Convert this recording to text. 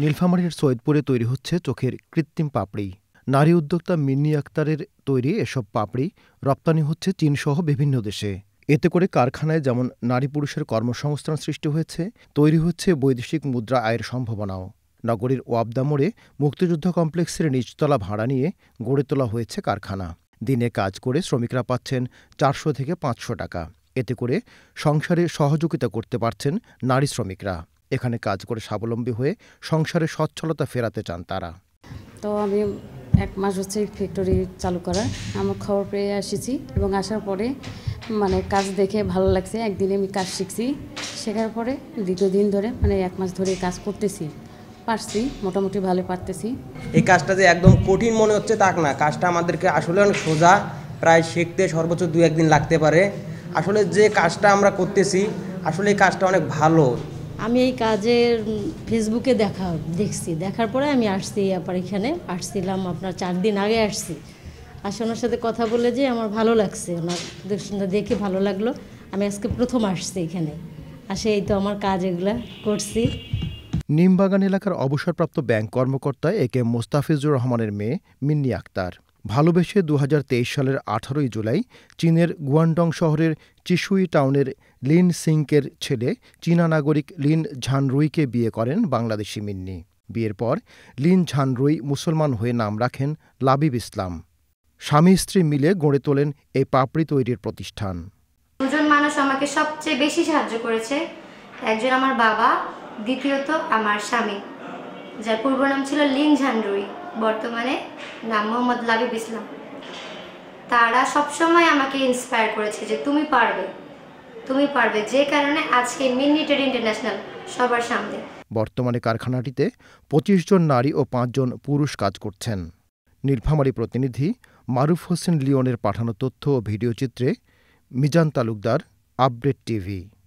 নীলফামারীর সৈয়দপুরে তৈরি হচ্ছে চোখের কৃত্রিম পাপড়ি নারী উদ্যোক্তা মিন্নি আক্তারের তৈরি এসব পাপড়ি রপ্তানি হচ্ছে চীনসহ বিভিন্ন দেশে এতে করে কারখানায় যেমন নারী পুরুষের কর্মসংস্থান সৃষ্টি হয়েছে তৈরি হচ্ছে বৈদেশিক মুদ্রা আয়ের সম্ভাবনাও নগরীর ওয়াবদা মোড়ে মুক্তিযুদ্ধ কমপ্লেক্সের নিচতলা ভাড়া নিয়ে গড়ে তোলা হয়েছে কারখানা দিনে কাজ করে শ্রমিকরা পাচ্ছেন চারশো থেকে পাঁচশো টাকা এতে করে সংসারে সহযোগিতা করতে পারছেন নারী শ্রমিকরা এখানে কাজ করে স্বাবলম্বী হয়ে সংসারে সচ্ছলতা ফেরাতে চান তারা তো আমি এক মাস হচ্ছে ফ্যাক্টরি চালু করা আমার খবর পেয়ে এসেছি এবং আসার পরে মানে কাজ দেখে ভালো লাগছে একদিনে আমি কাজ শিখছি শেখার পরে দ্বিতীয় দিন ধরে মানে এক মাস ধরে কাজ করতেছি পারছি মোটামুটি ভালো পারতেছি এই কাজটা যে একদম কঠিন মনে হচ্ছে তাক না কাজটা আমাদেরকে আসলে অনেক সোজা প্রায় শিখতে সর্বোচ্চ দু একদিন লাগতে পারে আসলে যে কাজটা আমরা করতেছি আসলে এই কাজটা অনেক ভালো আমি এই কাজের ফেসবুকে দেখা দেখছি দেখার পরে আমি আসছি আবার এখানে আসছিলাম আপনার চার দিন আগে আসছি ওনার সাথে কথা বলে যে আমার ভালো লাগছে ওনার দেখে ভালো লাগলো আমি আজকে প্রথম আসছি এখানে আসে এই তো আমার কাজ এগুলা করছি নিমবাগান এলাকার অবসরপ্রাপ্ত ব্যাংক কর্মকর্তা এ কে মোস্তাফিজুর রহমানের মেয়ে মিন্নি আক্তার ভালোবেসে দু সালের আঠারোই জুলাই চীনের গুয়ানডং শহরের চিশুই টাউনের লিন সিংকের ছেলে চীনা নাগরিক লিন ঝানরুইকে বিয়ে করেন বাংলাদেশি মিন্নি বিয়ের পর লিন ঝানরুই মুসলমান হয়ে নাম রাখেন লাবিব ইসলাম স্বামী স্ত্রী মিলে গড়ে তোলেন এই পাপড়ি তৈরির প্রতিষ্ঠান দুজন মানুষ আমাকে সবচেয়ে বেশি সাহায্য করেছে একজন আমার বাবা দ্বিতীয়ত আমার স্বামী যার পূর্ব নাম ছিল লিং ঝান্ডুরি বর্তমানে নাম মোহাম্মদ লাবিব ইসলাম তারা সবসময় আমাকে ইন্সপায়ার করেছে যে তুমি পারবে তুমি পারবে যে কারণে আজকে মিনিটেড ইন্টারন্যাশনাল সবার সামনে বর্তমানে কারখানাটিতে পঁচিশ জন নারী ও পাঁচজন পুরুষ কাজ করছেন নির্ভামারী প্রতিনিধি মারুফ হোসেন লিওনের পাঠানো তথ্য ও ভিডিওচিত্রে মিজান তালুকদার আপডেট টিভি